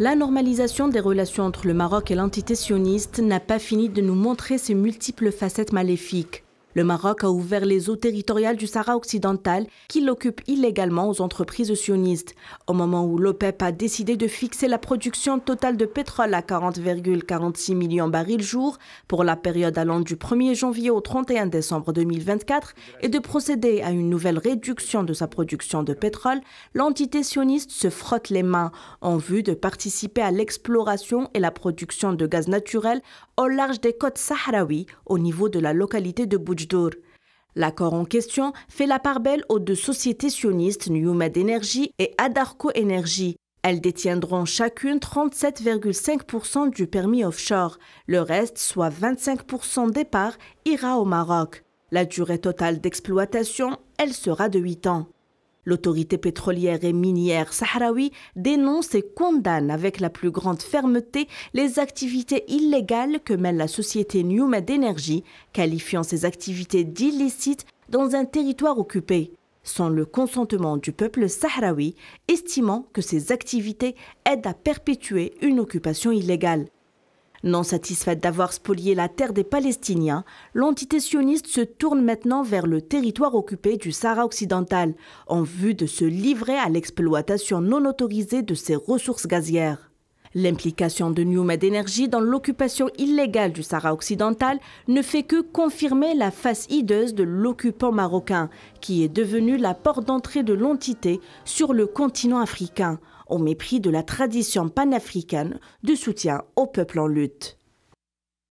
La normalisation des relations entre le Maroc et l'entité sioniste n'a pas fini de nous montrer ses multiples facettes maléfiques. Le Maroc a ouvert les eaux territoriales du Sahara occidental qu'il occupe illégalement aux entreprises sionistes. Au moment où l'OPEP a décidé de fixer la production totale de pétrole à 40,46 millions barils jour pour la période allant du 1er janvier au 31 décembre 2024 et de procéder à une nouvelle réduction de sa production de pétrole, l'entité sioniste se frotte les mains en vue de participer à l'exploration et la production de gaz naturel au large des côtes sahraouis au niveau de la localité de Boujdour. L'accord en question fait la part belle aux deux sociétés sionistes Mad Energy et Adarco Energy. Elles détiendront chacune 37,5% du permis offshore. Le reste, soit 25% des parts, ira au Maroc. La durée totale d'exploitation, elle sera de 8 ans. L'autorité pétrolière et minière sahraoui dénonce et condamne avec la plus grande fermeté les activités illégales que mène la société Newmed d'énergie, qualifiant ces activités d'illicites dans un territoire occupé, sans le consentement du peuple sahraoui, estimant que ces activités aident à perpétuer une occupation illégale. Non satisfaite d'avoir spolié la terre des Palestiniens, l'entité sioniste se tourne maintenant vers le territoire occupé du Sahara occidental en vue de se livrer à l'exploitation non autorisée de ses ressources gazières. L'implication de Mad Energy dans l'occupation illégale du Sahara occidental ne fait que confirmer la face hideuse de l'occupant marocain, qui est devenu la porte d'entrée de l'entité sur le continent africain, au mépris de la tradition panafricaine de soutien au peuple en lutte.